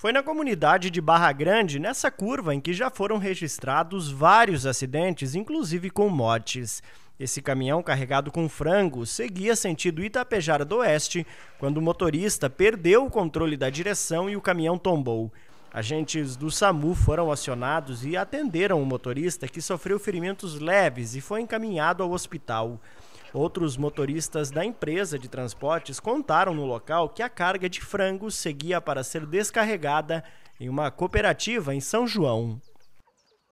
Foi na comunidade de Barra Grande, nessa curva, em que já foram registrados vários acidentes, inclusive com mortes. Esse caminhão carregado com frango seguia sentido Itapejara do Oeste quando o motorista perdeu o controle da direção e o caminhão tombou. Agentes do SAMU foram acionados e atenderam o motorista que sofreu ferimentos leves e foi encaminhado ao hospital. Outros motoristas da empresa de transportes contaram no local que a carga de frango seguia para ser descarregada em uma cooperativa em São João.